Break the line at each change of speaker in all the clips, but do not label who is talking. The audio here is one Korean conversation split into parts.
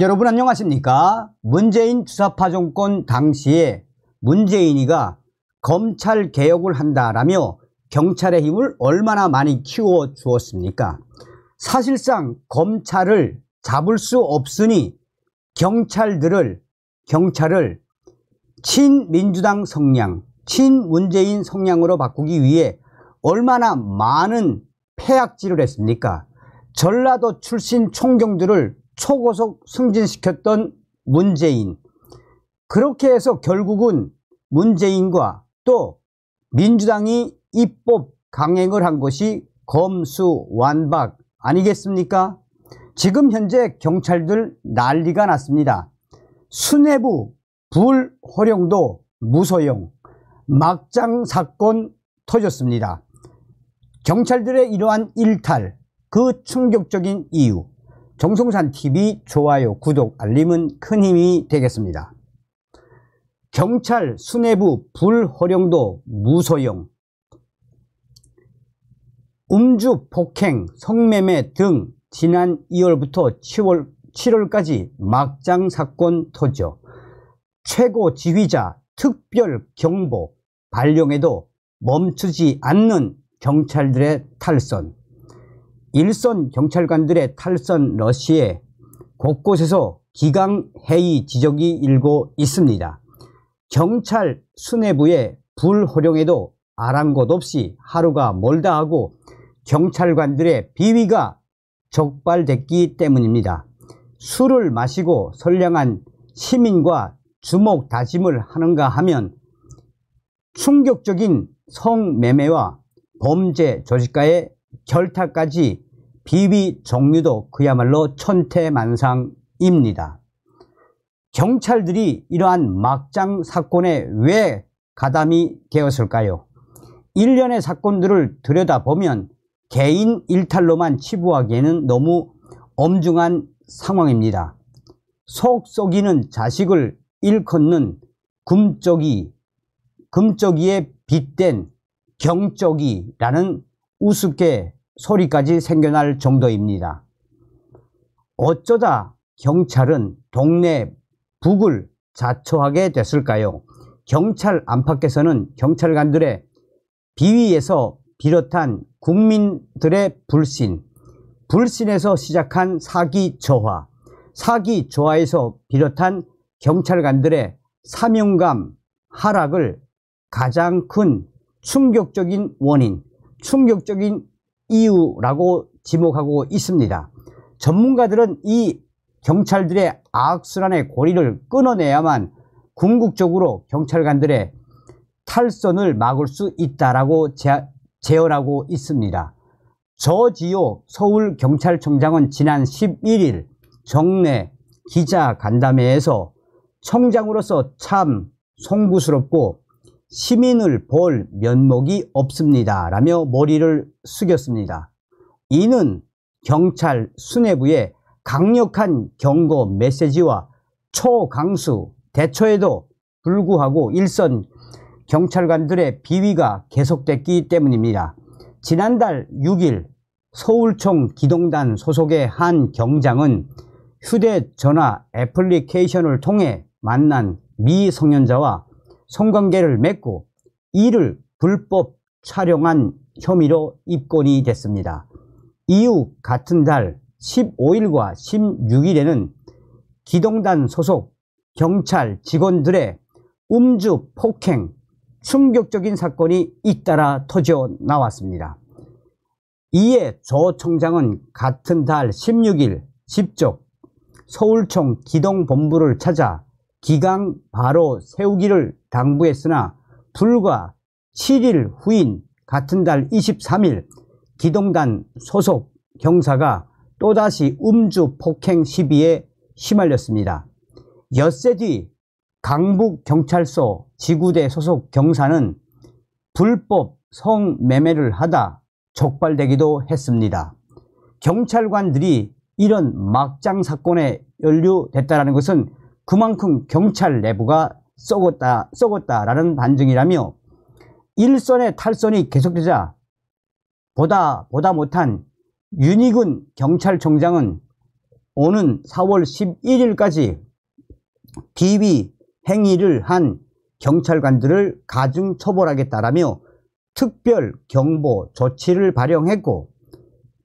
여러분 안녕하십니까? 문재인 수사파 정권 당시에 문재인이가 검찰 개혁을 한다라며 경찰의 힘을 얼마나 많이 키워 주었습니까? 사실상 검찰을 잡을 수 없으니 경찰들을 경찰을 친민주당 성향, 친문재인 성향으로 바꾸기 위해 얼마나 많은 폐악질을 했습니까? 전라도 출신 총경들을 초고속 승진시켰던 문재인 그렇게 해서 결국은 문재인과 또 민주당이 입법 강행을 한 것이 검수완박 아니겠습니까? 지금 현재 경찰들 난리가 났습니다. 수뇌부 불호령도 무소용 막장 사건 터졌습니다. 경찰들의 이러한 일탈 그 충격적인 이유 정성산TV 좋아요, 구독, 알림은 큰 힘이 되겠습니다. 경찰 수뇌부 불허령도 무소용 음주, 폭행, 성매매 등 지난 2월부터 7월, 7월까지 막장 사건 터져 최고 지휘자 특별 경보 발령에도 멈추지 않는 경찰들의 탈선 일선 경찰관들의 탈선 러시에 곳곳에서 기강 해이 지적이 일고 있습니다. 경찰 수뇌부의 불호령에도 아랑곳 없이 하루가 멀다 하고 경찰관들의 비위가 적발됐기 때문입니다. 술을 마시고 선량한 시민과 주목 다짐을 하는가 하면 충격적인 성매매와 범죄 조직과의 결타까지 비위 종류도 그야말로 천태만상입니다. 경찰들이 이러한 막장 사건에 왜 가담이 되었을까요? 일련의 사건들을 들여다보면 개인 일탈로만 치부하기에는 너무 엄중한 상황입니다. 속 썩이는 자식을 일컫는 금쪽이, 금쪽이에 빗댄 경쪽이라는 우습게 소리까지 생겨날 정도입니다. 어쩌다 경찰은 동네 북을 자초하게 됐을까요? 경찰 안팎에서는 경찰관들의 비위에서 비롯한 국민들의 불신, 불신에서 시작한 사기 저하, 사기 저하에서 비롯한 경찰관들의 사명감 하락을 가장 큰 충격적인 원인, 충격적인 이유라고 지목하고 있습니다. 전문가들은 이 경찰들의 악순환의 고리를 끊어내야만 궁극적으로 경찰관들의 탈선을 막을 수 있다라고 제언하고 있습니다. 저지요 서울경찰청장은 지난 11일 정례 기자간담회에서 청장으로서 참 송구스럽고 시민을 볼 면목이 없습니다. 라며 머리를 숙였습니다. 이는 경찰 수뇌부의 강력한 경고 메시지와 초강수 대처에도 불구하고 일선 경찰관들의 비위가 계속됐기 때문입니다. 지난달 6일 서울청 기동단 소속의 한 경장은 휴대전화 애플리케이션을 통해 만난 미성년자와 성관계를 맺고 이를 불법 촬영한 혐의로 입건이 됐습니다. 이후 같은 달 15일과 16일에는 기동단 소속 경찰 직원들의 음주 폭행, 충격적인 사건이 잇따라 터져 나왔습니다. 이에 조총장은 같은 달 16일 직접 서울청 기동본부를 찾아 기강 바로 세우기를 당부했으나 불과 7일 후인 같은 달 23일 기동단 소속 경사가 또다시 음주 폭행 시비에 휘말렸습니다. 엿새 뒤 강북경찰서 지구대 소속 경사는 불법 성매매를 하다 적발되기도 했습니다. 경찰관들이 이런 막장 사건에 연루됐다는 것은 그만큼 경찰 내부가 썩었다, 썩었다라는 반증이라며 일선의 탈선이 계속되자 보다 보다 못한 윤희군 경찰청장은 오는 4월 11일까지 비위 행위를 한 경찰관들을 가중 처벌하겠다라며 특별 경보 조치를 발령했고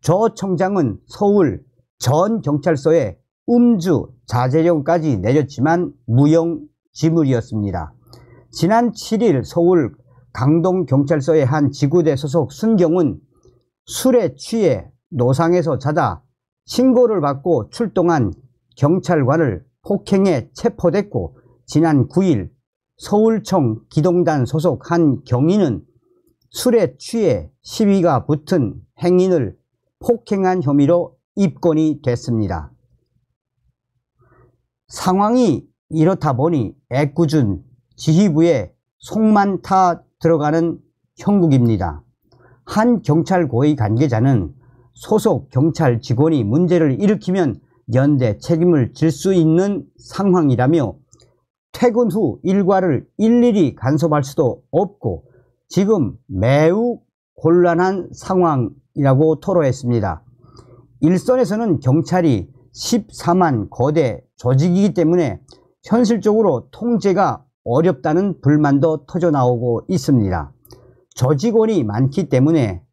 조 청장은 서울 전 경찰서에 음주, 자재료까지 내렸지만 무용 지물이었습니다. 지난 7일 서울 강동경찰서의 한 지구대 소속 순경은 술에 취해 노상에서 자다 신고를 받고 출동한 경찰관을 폭행해 체포됐고 지난 9일 서울청 기동단 소속 한 경인은 술에 취해 시비가 붙은 행인을 폭행한 혐의로 입건이 됐습니다. 상황이 이렇다 보니 애꿎은 지휘부에 속만타 들어가는 형국입니다. 한 경찰 고위 관계자는 소속 경찰 직원이 문제를 일으키면 연대 책임을 질 수 있는 상황이라며 퇴근 후 일과를 일일이 간섭할 수도 없고 지금 매우 곤란한 상황이라고 토로했습니다. 일선에서는 경찰이 14만 거대 조직이기 때문에 현실적으로 통제가 어렵다는 불만도 터져 나오고 있습니다. 조직원이 많기 때문에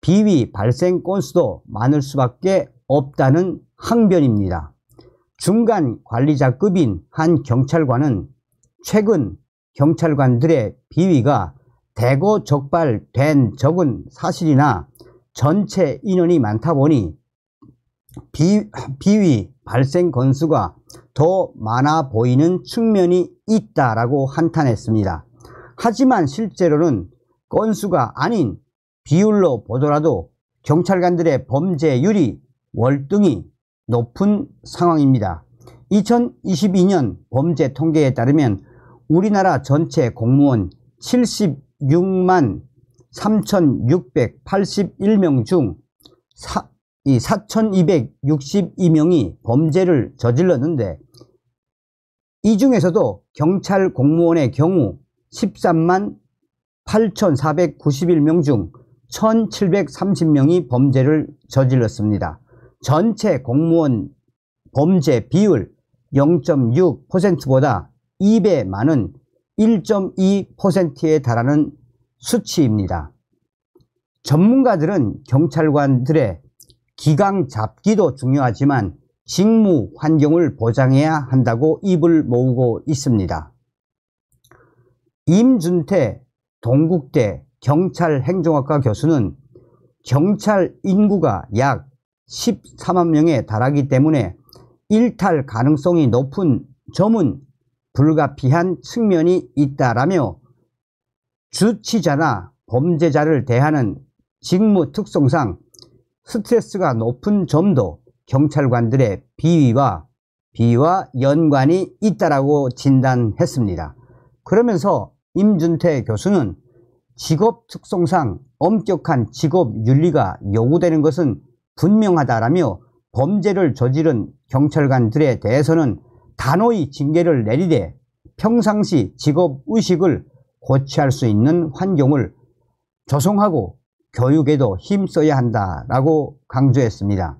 비위 발생 건수도 많을 수밖에 없다는 항변입니다. 중간 관리자급인 한 경찰관은 최근 경찰관들의 비위가 대거 적발된 적은 사실이나 전체 인원이 많다 보니 비, 비위 발생 건수가 더 많아 보이는 측면이 있다라고 한탄했습니다. 하지만 실제로는 건수가 아닌 비율로 보더라도 경찰관들의 범죄율이 월등히 높은 상황입니다. 2022년 범죄 통계에 따르면 우리나라 전체 공무원 76만 3,681명 중이 4,262명이 범죄를 저질렀는데 이 중에서도 경찰 공무원의 경우 13만 8,491명 중 1,730명이 범죄를 저질렀습니다. 전체 공무원 범죄 비율 0.6%보다 2배 많은 1.2%에 달하는 수치입니다. 전문가들은 경찰관들의 기강 잡기도 중요하지만 직무 환경을 보장해야 한다고 입을 모으고 있습니다. 임준태 동국대 경찰행정학과 교수는 경찰 인구가 약 13만 명에 달하기 때문에 일탈 가능성이 높은 점은 불가피한 측면이 있다라며 주치자나 범죄자를 대하는 직무 특성상 스트레스가 높은 점도 경찰관들의 비위와 비위와 연관이 있다라고 진단했습니다. 그러면서 임준태 교수는 직업 특성상 엄격한 직업 윤리가 요구되는 것은 분명하다라며 범죄를 저지른 경찰관들에 대해서는 단호히 징계를 내리되 평상시 직업 의식을 고취할 수 있는 환경을 조성하고 교육에도 힘써야 한다라고 강조했습니다.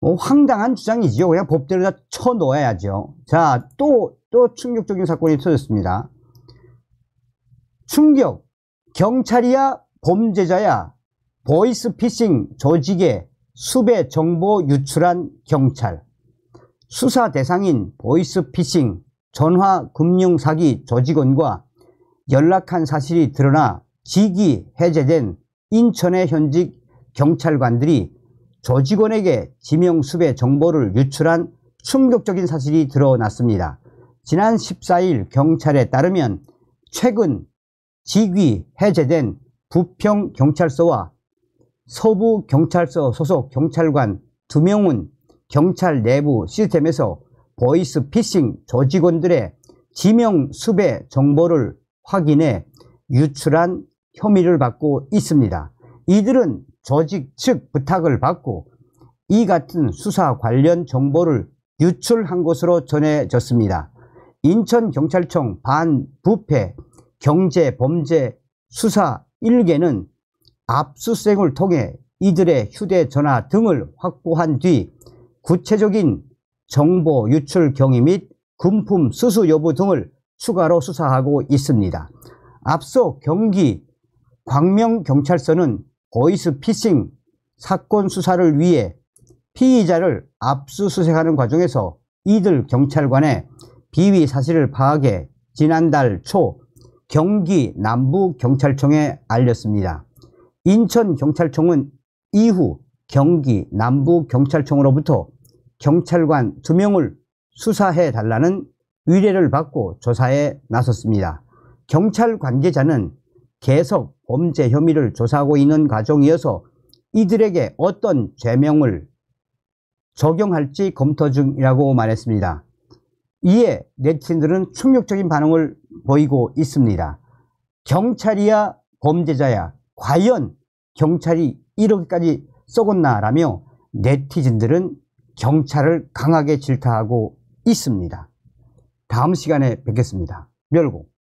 뭐 황당한 주장이지요. 그냥 법대로 다 쳐놓아야죠 자, 또, 또 충격적인 사건이 터졌습니다. 충격. 경찰이야, 범죄자야, 보이스피싱 조직에 수배 정보 유출한 경찰. 수사 대상인 보이스피싱 전화 금융사기 조직원과 연락한 사실이 드러나 직위 해제된 인천의 현직 경찰관들이 조직원에게 지명수배 정보를 유출한 충격적인 사실이 드러났습니다. 지난 14일 경찰에 따르면 최근 직위 해제된 부평경찰서와 서부경찰서 소속 경찰관 2명은 경찰 내부 시스템에서 보이스피싱 조직원들의 지명 수배 정보를 확인해 유출한 혐의를 받고 있습니다. 이들은 조직 측 부탁을 받고 이 같은 수사 관련 정보를 유출한 것으로 전해졌습니다. 인천경찰청 반부패 경제범죄 수사 1개는 압수수색을 통해 이들의 휴대전화 등을 확보한 뒤 구체적인 정보 유출 경위 및 금품 수수 여부 등을 추가로 수사하고 있습니다. 앞서 경기 광명경찰서는 보이스 피싱 사건 수사를 위해 피의자를 압수수색하는 과정에서 이들 경찰관의 비위 사실을 파악해 지난달 초 경기 남부경찰청에 알렸습니다. 인천경찰청은 이후 경기 남부경찰청으로부터 경찰관 2명을 수사해 달라는 의뢰를 받고 조사에 나섰습니다. 경찰 관계자는 계속 범죄 혐의를 조사하고 있는 과정이어서 이들에게 어떤 죄명을 적용할지 검토 중이라고 말했습니다. 이에 네티즌들은 충격적인 반응을 보이고 있습니다. 경찰이야 범죄자야 과연 경찰이 이렇게까지 썩었나라며 네티즌들은 경찰을 강하게 질타하고 있습니다. 다음 시간에 뵙겠습니다. 멸공